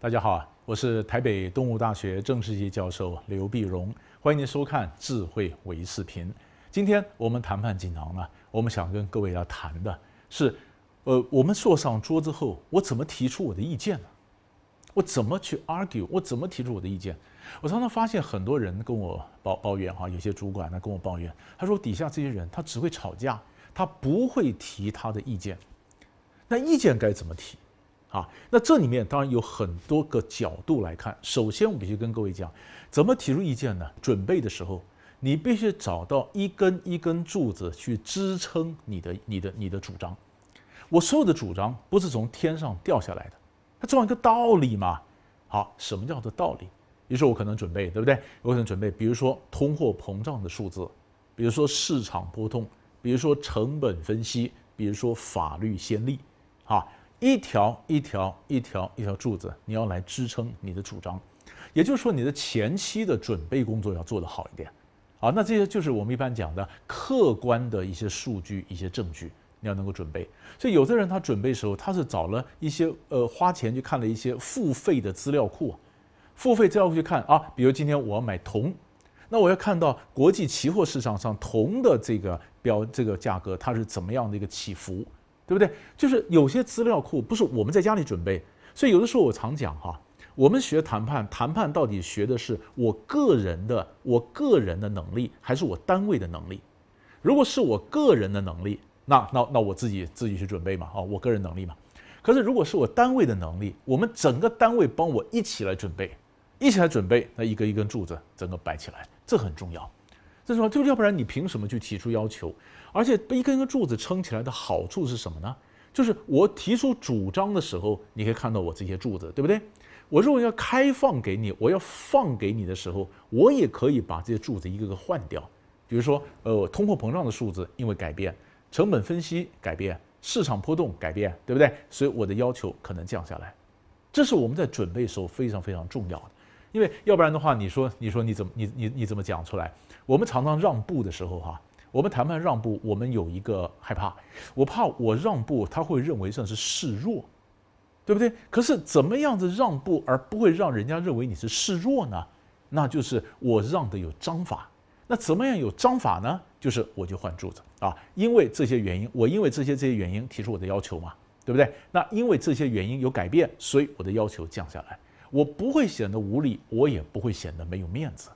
大家好，我是台北动物大学政治系教授刘碧荣，欢迎您收看智慧微视频。今天我们谈判锦囊呢，我们想跟各位要谈的是，呃，我们坐上桌子后，我怎么提出我的意见呢？我怎么去 argue？我怎么提出我的意见？我常常发现很多人跟我抱抱怨哈，有些主管呢跟我抱怨，他说底下这些人他只会吵架，他不会提他的意见。那意见该怎么提？啊，那这里面当然有很多个角度来看。首先，我必须跟各位讲，怎么提出意见呢？准备的时候，你必须找到一根一根柱子去支撑你的、你的、你的主张。我所有的主张不是从天上掉下来的，它重要个道理嘛。好，什么叫做道理？比如说，我可能准备，对不对？我可能准备，比如说通货膨胀的数字，比如说市场波动，比如说成本分析，比如说法律先例，啊。一条一条一条一条柱子，你要来支撑你的主张，也就是说，你的前期的准备工作要做得好一点，啊，那这些就是我们一般讲的客观的一些数据、一些证据，你要能够准备。所以，有的人他准备时候，他是找了一些呃花钱去看了一些付费的资料库，付费资料库去看啊，比如今天我要买铜，那我要看到国际期货市场上铜的这个标这个价格它是怎么样的一个起伏。对不对？就是有些资料库不是我们在家里准备，所以有的时候我常讲哈，我们学谈判，谈判到底学的是我个人的我个人的能力，还是我单位的能力？如果是我个人的能力，那那那我自己自己去准备嘛，啊，我个人能力嘛。可是如果是我单位的能力，我们整个单位帮我一起来准备，一起来准备，那一根一根柱子整个摆起来，这很重要。是说，就要不然你凭什么去提出要求？而且一根根柱子撑起来的好处是什么呢？就是我提出主张的时候，你可以看到我这些柱子，对不对？我如果要开放给你，我要放给你的时候，我也可以把这些柱子一个个换掉。比如说，呃，通货膨胀的数字因为改变，成本分析改变，市场波动改变，对不对？所以我的要求可能降下来。这是我们在准备时候非常非常重要的。因为要不然的话，你说你说你怎么你你你怎么讲出来？我们常常让步的时候哈，我们谈判让步，我们有一个害怕，我怕我让步他会认为算是示弱，对不对？可是怎么样子让步而不会让人家认为你是示弱呢？那就是我让的有章法。那怎么样有章法呢？就是我就换柱子啊，因为这些原因，我因为这些这些原因提出我的要求嘛，对不对？那因为这些原因有改变，所以我的要求降下来。我不会显得无力，我也不会显得没有面子，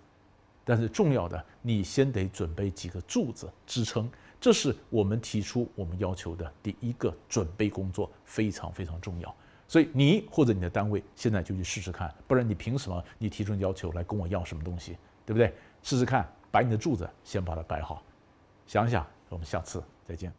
但是重要的，你先得准备几个柱子支撑，这是我们提出我们要求的第一个准备工作，非常非常重要。所以你或者你的单位现在就去试试看，不然你凭什么你提出要求来跟我要什么东西，对不对？试试看，把你的柱子，先把它摆好，想想，我们下次再见。